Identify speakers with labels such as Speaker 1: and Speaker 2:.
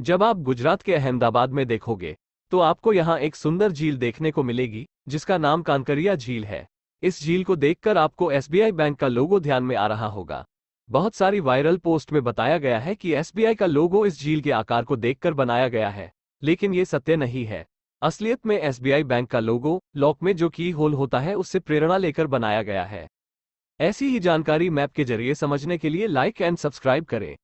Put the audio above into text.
Speaker 1: जब आप गुजरात के अहमदाबाद में देखोगे तो आपको यहाँ एक सुंदर झील देखने को मिलेगी जिसका नाम कानकरिया झील है इस झील को देखकर आपको एसबीआई बैंक का लोगो ध्यान में आ रहा होगा बहुत सारी वायरल पोस्ट में बताया गया है कि एसबीआई का लोगो इस झील के आकार को देखकर बनाया गया है लेकिन ये सत्य नहीं है असलियत में एसबीआई बैंक का लोगो लॉक में जो की होल होता है उससे प्रेरणा लेकर बनाया गया है ऐसी ही जानकारी मैप के जरिए समझने के लिए लाइक एंड सब्सक्राइब करें